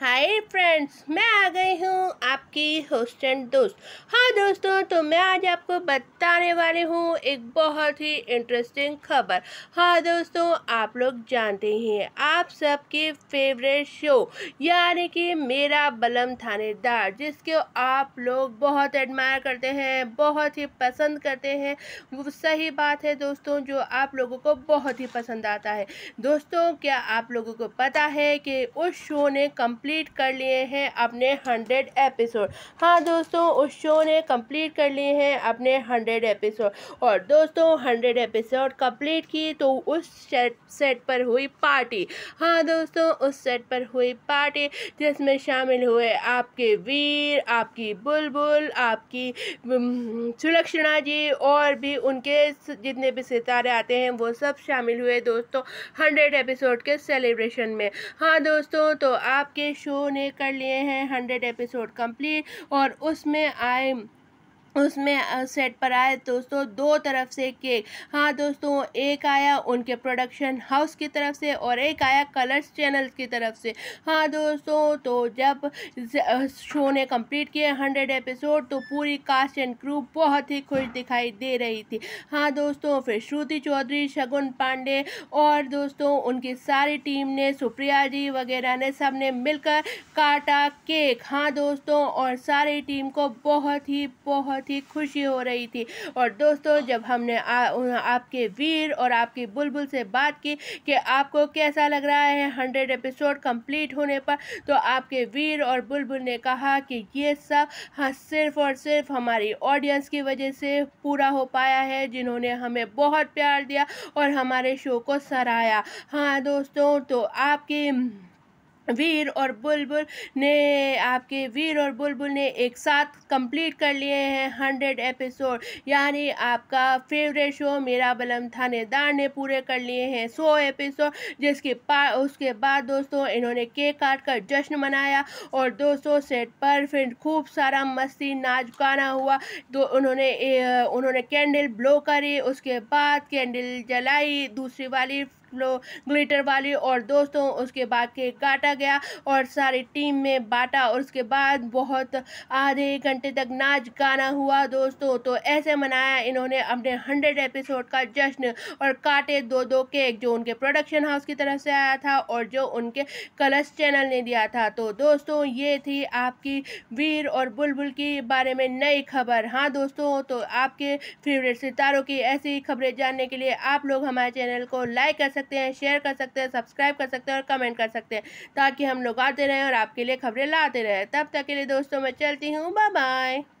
hi friends मैं आ गई हूँ आपकी होस्ट एंड दोस्त हाँ दोस्तों तो मैं आज आपको बताने वाली हूँ एक बहुत ही इंटरेस्टिंग खबर हाँ दोस्तों आप लोग जानते ही हैं आप सबके फेवरेट शो यानी कि मेरा बलम थानेदार जिसके आप लोग बहुत एडमायर करते हैं बहुत ही पसंद करते हैं वो सही बात है दोस्तों जो आप लोगों को बहुत ही पसंद आता है दोस्तों क्या आप लोगों को पता है कि उस शो ने कम्प्ली कंप्लीट कर लिए हैं अपने हंड्रेड एपिसोड हाँ दोस्तों उस शो ने कंप्लीट कर लिए हैं अपने हंड्रेड एपिसोड और दोस्तों हंड्रेड एपिसोड कंप्लीट की तो उस सेट पर हुई पार्टी हाँ दोस्तों उस सेट पर हुई पार्टी जिसमें शामिल हुए आपके वीर आपकी बुलबुल आपकी सुलक्षणा जी और भी उनके जितने भी सितारे आते हैं वो सब शामिल हुए दोस्तों हंड्रेड एपिसोड के सेलिब्रेशन में हाँ दोस्तों तो आपके शो ने कर लिए हैं हंड्रेड एपिसोड कंप्लीट और उसमें आई उसमें सेट पर आए दोस्तों दो तरफ से केक हाँ दोस्तों एक आया उनके प्रोडक्शन हाउस की तरफ से और एक आया कलर्स चैनल की तरफ से हाँ दोस्तों तो जब शो ने कंप्लीट किए हंड्रेड एपिसोड तो पूरी कास्ट एंड क्रू बहुत ही खुश दिखाई दे रही थी हाँ दोस्तों फिर श्रुति चौधरी शगुन पांडे और दोस्तों उनकी सारी टीम ने सुप्रिया जी वगैरह ने सब ने मिलकर काटा केक हाँ दोस्तों और सारी टीम को बहुत ही बहुत बहुत ही खुशी हो रही थी और दोस्तों जब हमने आ, आपके वीर और आपकी बुलबुल से बात की कि आपको कैसा लग रहा है हंड्रेड एपिसोड कंप्लीट होने पर तो आपके वीर और बुलबुल ने कहा कि ये सब हाँ सिर्फ और सिर्फ हमारी ऑडियंस की वजह से पूरा हो पाया है जिन्होंने हमें बहुत प्यार दिया और हमारे शो को सराहाया हाँ दोस्तों तो आपके वीर और बुलबुल ने आपके वीर और बुलबुल ने एक साथ कंप्लीट कर लिए हैं हंड्रेड एपिसोड यानी आपका फेवरेट शो मेरा बलम थानेदार ने पूरे कर लिए हैं सौ एपिसोड जिसके पा उसके बाद दोस्तों इन्होंने केक काट कर जश्न मनाया और दोस्तों सेट पर फिर खूब सारा मस्ती नाच गाना हुआ तो उन्होंने ए, उन्होंने कैंडल ब्लो करी उसके बाद कैंडल जलाई दूसरी वाली ग्लिटर वाली और दोस्तों उसके बाद केक काटा गया और सारी टीम में बांटा और उसके बाद बहुत आधे घंटे तक नाच गाना हुआ दोस्तों तो ऐसे मनाया इन्होंने अपने हंड्रेड एपिसोड का जश्न और काटे दो दो केक जो उनके प्रोडक्शन हाउस की तरफ से आया था और जो उनके कलर्स चैनल ने दिया था तो दोस्तों ये थी आपकी वीर और बुलबुल के बारे में नई खबर हाँ दोस्तों तो आपके फेवरेट सितारों की ऐसी खबरें जानने के लिए आप लोग हमारे चैनल को लाइक कर सकते हैं शेयर कर सकते हैं सब्सक्राइब कर सकते हैं और कमेंट कर सकते हैं ताकि ताकि हम लोग आते रहें और आपके लिए खबरें लाते रहें तब तक के लिए दोस्तों मैं चलती हूँ बाय बाय